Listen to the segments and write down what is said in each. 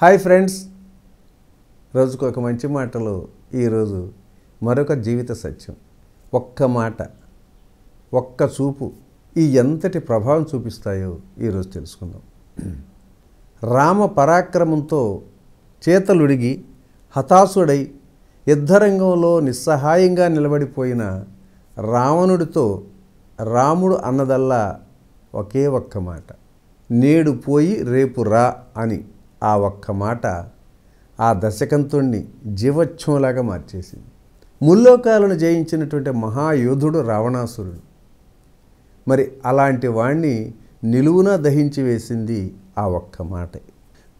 hi friends రోజుకు ఒక మంచి మాటలో ఈరోజు మరొక జీవిత సత్యం ఒక్క మాట ఒక్క చూపు ఈ ఎంతటి ప్రభావం చూపిస్తాయో ఈరోజు తెలుసుకుందాం రామ పరాక్రమంతో చేతలుడిగి హతాశుడై యుద్ధరంగంలో నిస్సహాయంగా నిలబడిపోయిన రావణుడితో రాముడు అన్నదల్లా ఒకే ఒక్క మాట నేడు పోయి రేపు రా అని ఆ ఒక్క మాట ఆ దశకంతుణ్ణి జీవోత్సవంలాగా మార్చేసింది ముల్లోకాలను జయించినటువంటి మహాయోధుడు రావణాసురుడు మరి అలాంటి వాణ్ణి నిలువునా దహించి వేసింది ఆ ఒక్క మాట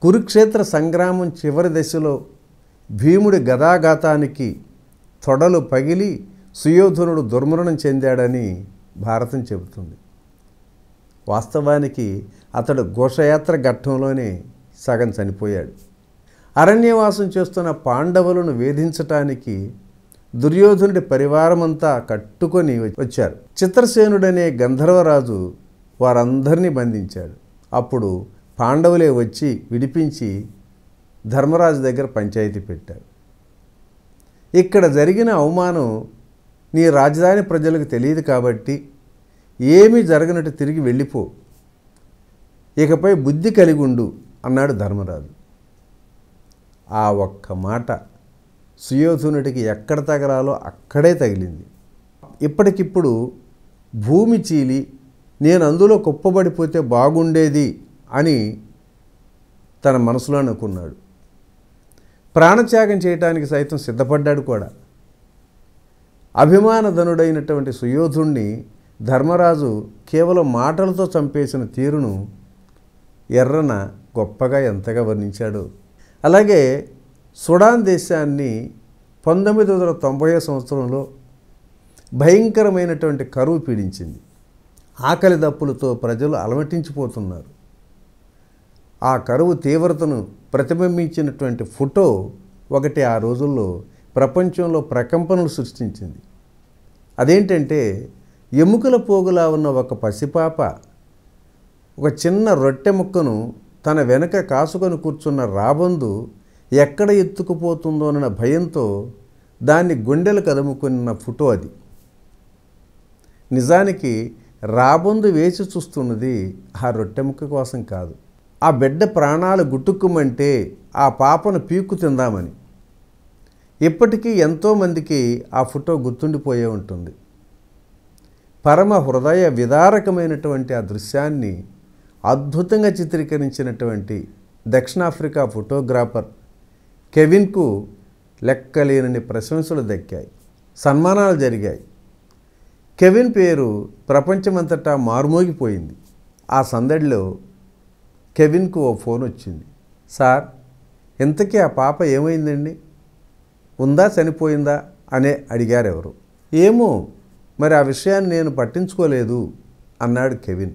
కురుక్షేత్ర సంగ్రామం చివరి దశలో భీముడి గదాఘాతానికి తొడలు పగిలి సుయోధనుడు దుర్మరణం చెందాడని భారతం చెబుతుంది వాస్తవానికి అతడు ఘోషయాత్ర ఘట్టంలోనే సగం చనిపోయాడు అరణ్యవాసం చేస్తున్న పాండవులను వేధించటానికి దుర్యోధనుడి పరివారమంతా కట్టుకొని వచ్చారు చిత్రసేనుడనే గంధర్వరాజు వారందరినీ బంధించాడు అప్పుడు పాండవులే వచ్చి విడిపించి ధర్మరాజు దగ్గర పంచాయతీ పెట్టారు ఇక్కడ జరిగిన అవమానం నీ రాజధాని ప్రజలకు తెలియదు కాబట్టి ఏమీ జరగనట్టు తిరిగి వెళ్ళిపో ఇకపై బుద్ధి కలిగుండు అన్నాడు ధర్మరాజు ఆ ఒక్క మాట సుయోధునుడికి ఎక్కడ తగలాలో అక్కడే తగిలింది ఇప్పటికిప్పుడు భూమి చీలి నేను అందులో కుప్పబడిపోతే బాగుండేది అని తన మనసులో అనుకున్నాడు ప్రాణత్యాగం చేయటానికి సైతం సిద్ధపడ్డాడు కూడా అభిమానధనుడైనటువంటి సుయోధుణ్ణి ధర్మరాజు కేవలం మాటలతో చంపేసిన తీరును ఎర్రన గొప్పగా ఎంతగా వర్ణించాడు అలాగే సుడాన్ దేశాన్ని పంతొమ్మిది వందల తొంభై సంవత్సరంలో భయంకరమైనటువంటి కరువు పీడించింది ఆకలి దప్పులతో ప్రజలు అలమటించిపోతున్నారు ఆ కరువు తీవ్రతను ప్రతిబింబించినటువంటి ఫోటో ఒకటి ఆ రోజుల్లో ప్రపంచంలో ప్రకంపనలు సృష్టించింది అదేంటంటే ఎముకల పోగులా ఉన్న ఒక పసిపాప ఒక చిన్న రొట్టె ముక్కను తన వెనక కాసుకొని కూర్చున్న రాబందు ఎక్కడ ఎత్తుకుపోతుందోనన్న భయంతో దాన్ని గుండెలు కదుముకున్న ఫోటో అది నిజానికి రాబందు వేచి చూస్తున్నది ఆ రొట్టెముక్క కోసం కాదు ఆ బిడ్డ ప్రాణాలు గుట్టుక్కుమంటే ఆ పాపను పీక్కు తిందామని ఇప్పటికీ ఎంతోమందికి ఆ ఫోటో గుర్తుండిపోయే ఉంటుంది పరమ హృదయ విదారకమైనటువంటి ఆ దృశ్యాన్ని అద్భుతంగా చిత్రీకరించినటువంటి దక్షిణాఫ్రికా ఫోటోగ్రాఫర్ కెవిన్కు లెక్కలేనని ప్రశంసలు దక్కాయి సన్మానాలు జరిగాయి కెవిన్ పేరు ప్రపంచమంతటా మారుమోగిపోయింది ఆ సందడిలో కెవిన్కు ఓ ఫోన్ వచ్చింది సార్ ఇంతకీ ఆ పాప ఏమైందండి ఉందా చనిపోయిందా అనే అడిగారు ఎవరు ఏమో మరి ఆ విషయాన్ని నేను పట్టించుకోలేదు అన్నాడు కెవిన్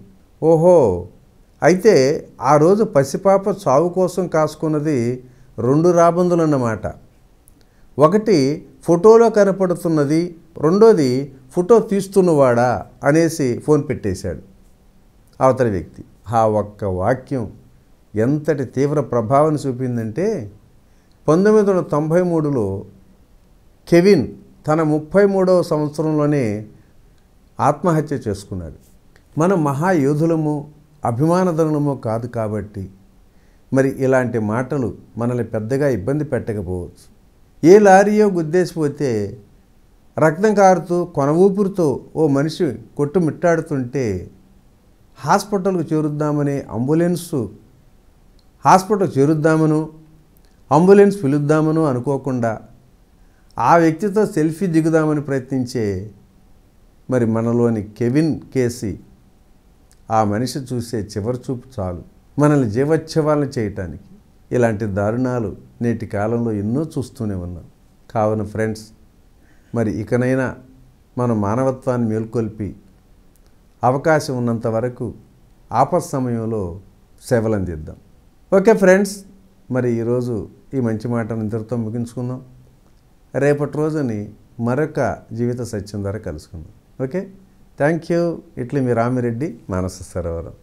ఓహో అయితే ఆ రోజు పసిపాప చావు కోసం కాసుకున్నది రెండు రాబందులన్నమాట ఒకటి ఫోటోలో కనపడుతున్నది రెండోది ఫోటో తీస్తున్నవాడా అనేసి ఫోన్ పెట్టేశాడు అవతల వ్యక్తి ఆ ఒక్క వాక్యం ఎంతటి తీవ్ర ప్రభావాన్ని చూపిందంటే పంతొమ్మిది వందల తొంభై మూడులో కెవిన్ తన ముప్పై మూడవ సంవత్సరంలోనే ఆత్మహత్య చేసుకున్నాడు మన మహాయోధులము అభిమానధనులమో కాదు కాబట్టి మరి ఇలాంటి మాటలు మనల్ని పెద్దగా ఇబ్బంది పెట్టకపోవచ్చు ఏ లారీయో గుద్దేసిపోతే రక్తం కారుతూ కొన ఊపిరితో ఓ మనిషి కొట్టుమిట్టాడుతుంటే హాస్పిటల్కు చేరుద్దామనే అంబులెన్సు హాస్పిటల్ చేరుద్దామను అంబులెన్స్ పిలుద్దామను అనుకోకుండా ఆ వ్యక్తితో సెల్ఫీ దిగుదామని ప్రయత్నించే మరి మనలోని కెవిన్ కేసీ ఆ మనిషి చూసే చివరి చూపు చాలు మనల్ని జీవోత్సవాలను చేయటానికి ఇలాంటి దారుణాలు నేటి కాలంలో ఎన్నో చూస్తూనే ఉన్నాం కావున ఫ్రెండ్స్ మరి ఇకనైనా మన మానవత్వాన్ని మేల్కొల్పి అవకాశం ఉన్నంత వరకు ఆపత్ సమయంలో సేవలందిద్దాం ఓకే ఫ్రెండ్స్ మరి ఈరోజు ఈ మంచి మాటను ఇద్దరితో ముగించుకుందాం రేపటి రోజుని మరొక జీవిత సత్యం ద్వారా కలుసుకుందాం ఓకే థ్యాంక్ యూ ఇట్లు మీ రామిరెడ్డి మానస సరోవరం